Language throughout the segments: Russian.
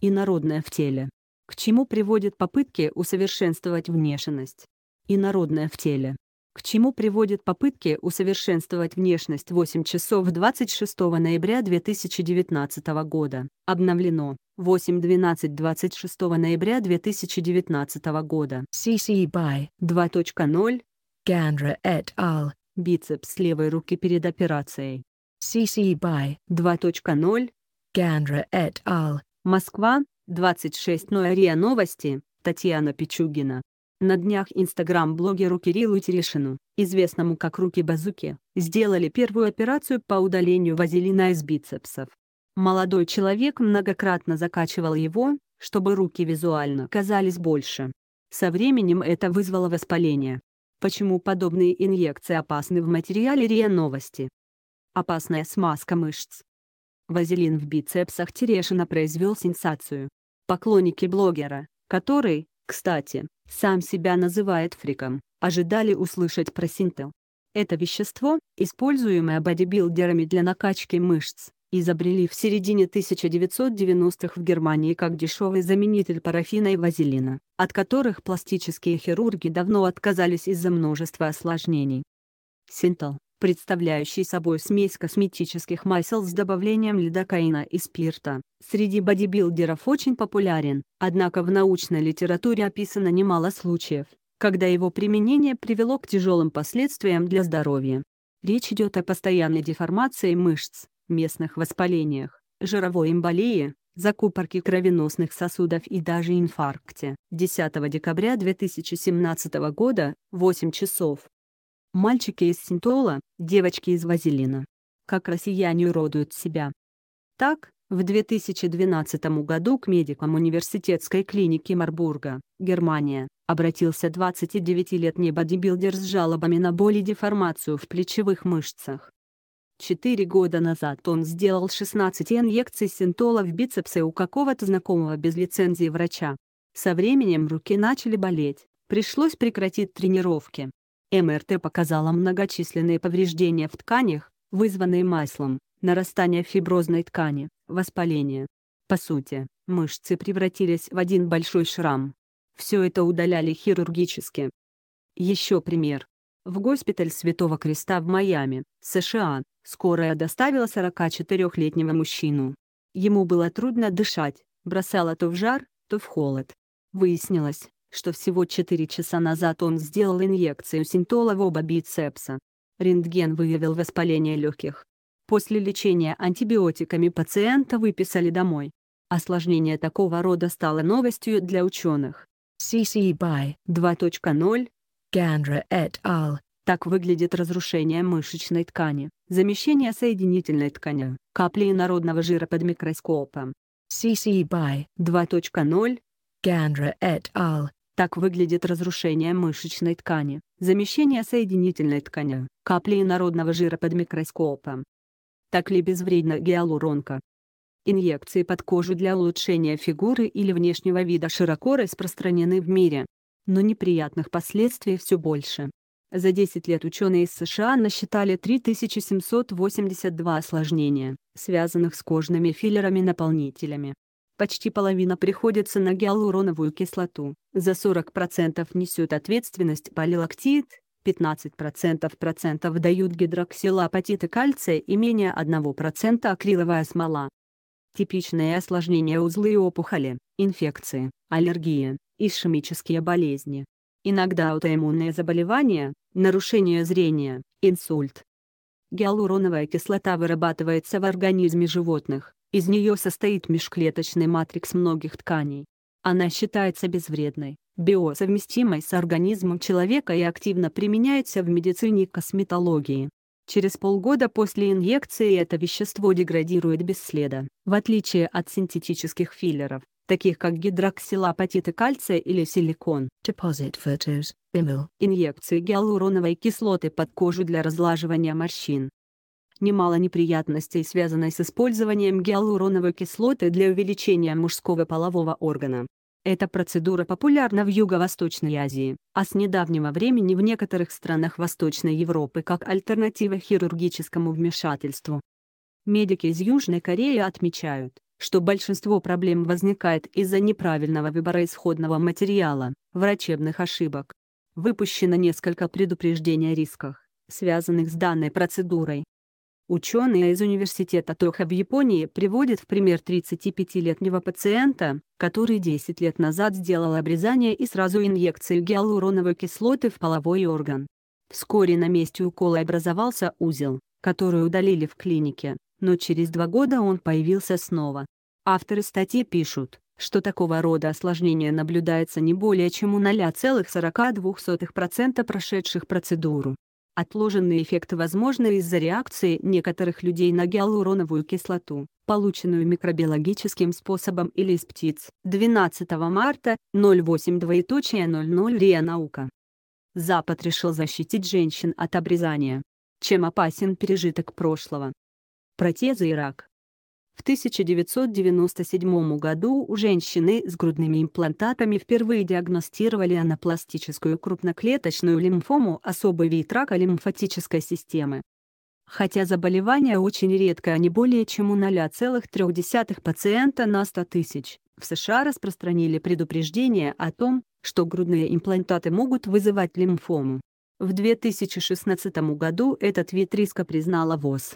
и народное в теле. К чему приводят попытки усовершенствовать внешность? И народное в теле. К чему приводят попытки усовершенствовать внешность 8 часов 26 ноября 2019 года. Обновлено. 8.12.26 ноября 2019 года. CC BY 2.0. Гандра et al. Бицепс левой руки перед операцией. CC BY 2.0. Гандра et al. Москва, 26 ноября новости, Татьяна Пичугина. На днях инстаграм-блогеру Кириллу Терешину, известному как Руки Базуки, сделали первую операцию по удалению вазелина из бицепсов. Молодой человек многократно закачивал его, чтобы руки визуально казались больше. Со временем это вызвало воспаление. Почему подобные инъекции опасны в материале РИА Новости? Опасная смазка мышц Вазелин в бицепсах Терешина произвел сенсацию. Поклонники блогера, который, кстати, сам себя называет фриком, ожидали услышать про синтел. Это вещество, используемое бодибилдерами для накачки мышц, изобрели в середине 1990-х в Германии как дешевый заменитель парафина и вазелина, от которых пластические хирурги давно отказались из-за множества осложнений. Синтел представляющий собой смесь косметических масел с добавлением лидокаина и спирта, среди бодибилдеров очень популярен, однако в научной литературе описано немало случаев, когда его применение привело к тяжелым последствиям для здоровья. Речь идет о постоянной деформации мышц, местных воспалениях, жировой эмболии, закупорке кровеносных сосудов и даже инфаркте. 10 декабря 2017 года, 8 часов, мальчики из синтола, девочки из вазелина. Как россияне уродуют себя. Так, в 2012 году к медикам университетской клиники Марбурга, Германия, обратился 29-летний бодибилдер с жалобами на боль и деформацию в плечевых мышцах. Четыре года назад он сделал 16 инъекций синтола в бицепсы у какого-то знакомого без лицензии врача. Со временем руки начали болеть, пришлось прекратить тренировки. МРТ показала многочисленные повреждения в тканях, вызванные маслом, нарастание фиброзной ткани, воспаление. По сути, мышцы превратились в один большой шрам. Все это удаляли хирургически. Еще пример. В госпиталь Святого Креста в Майами, США, скорая доставила 44-летнего мужчину. Ему было трудно дышать, бросало то в жар, то в холод. Выяснилось, что всего 4 часа назад он сделал инъекцию синтола в оба бицепса. Рентген выявил воспаление легких. После лечения антибиотиками пациента выписали домой. Осложнение такого рода стало новостью для ученых. CC BY 2.0 Gandra et al. Так выглядит разрушение мышечной ткани, замещение соединительной ткани, капли инородного жира под микроскопом. CC BY 2.0 Gandra et al. Так выглядит разрушение мышечной ткани, замещение соединительной ткани, капли инородного жира под микроскопом. Так ли безвредна гиалуронка? Инъекции под кожу для улучшения фигуры или внешнего вида широко распространены в мире. Но неприятных последствий все больше. За 10 лет ученые из США насчитали 3782 осложнения, связанных с кожными филлерами-наполнителями, Почти половина приходится на гиалуроновую кислоту, за 40% несет ответственность полилактид, 15% процентов дают гидроксилапатиты кальция и менее 1% акриловая смола. Типичные осложнения узлы и опухоли, инфекции, аллергии, ишемические болезни. Иногда аутоиммунные заболевания, нарушение зрения, инсульт. Гиалуроновая кислота вырабатывается в организме животных, из нее состоит межклеточный матрикс многих тканей. Она считается безвредной, биосовместимой с организмом человека и активно применяется в медицине и косметологии. Через полгода после инъекции это вещество деградирует без следа, в отличие от синтетических филлеров, таких как гидроксилапатит и кальция или силикон. Deposit photos, Inъекции гиалуроновой кислоты под кожу для разлаживания морщин немало неприятностей, связанной с использованием гиалуроновой кислоты для увеличения мужского полового органа. Эта процедура популярна в Юго-Восточной Азии, а с недавнего времени в некоторых странах Восточной Европы как альтернатива хирургическому вмешательству. Медики из Южной Кореи отмечают, что большинство проблем возникает из-за неправильного выбора исходного материала, врачебных ошибок. Выпущено несколько предупреждений о рисках, связанных с данной процедурой, Ученые из университета Тоха в Японии приводят в пример 35-летнего пациента, который 10 лет назад сделал обрезание и сразу инъекцию гиалуроновой кислоты в половой орган. Вскоре на месте укола образовался узел, который удалили в клинике, но через два года он появился снова. Авторы статьи пишут, что такого рода осложнения наблюдается не более чем у 0,42% прошедших процедуру. Отложенный эффект возможно из-за реакции некоторых людей на гиалуроновую кислоту, полученную микробиологическим способом или из птиц. 12 марта, 08.00 РИА Наука. Запад решил защитить женщин от обрезания. Чем опасен пережиток прошлого? Протезы и рак. В 1997 году у женщины с грудными имплантатами впервые диагностировали анапластическую крупноклеточную лимфому, особый вид рака лимфатической системы. Хотя заболевание очень редкое, не более чем у 0,3 пациента на 100 тысяч, в США распространили предупреждение о том, что грудные имплантаты могут вызывать лимфому. В 2016 году этот вид риска признала ВОЗ.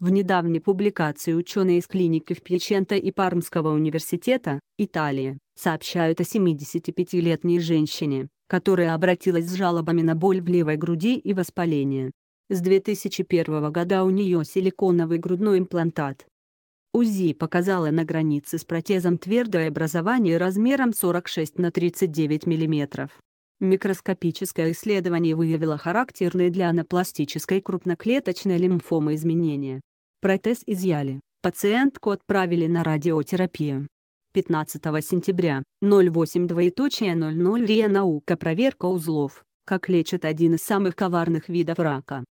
В недавней публикации ученые из клиники в Пьяченто и Пармского университета, Италия, сообщают о 75-летней женщине, которая обратилась с жалобами на боль в левой груди и воспаление. С 2001 года у нее силиконовый грудной имплантат. УЗИ показало на границе с протезом твердое образование размером 46 на 39 мм. Микроскопическое исследование выявило характерные для анапластической крупноклеточной лимфомы изменения. Протез изъяли, пациентку отправили на радиотерапию. 15 сентября, 08.00 РИА «Наука. Проверка узлов. Как лечат один из самых коварных видов рака».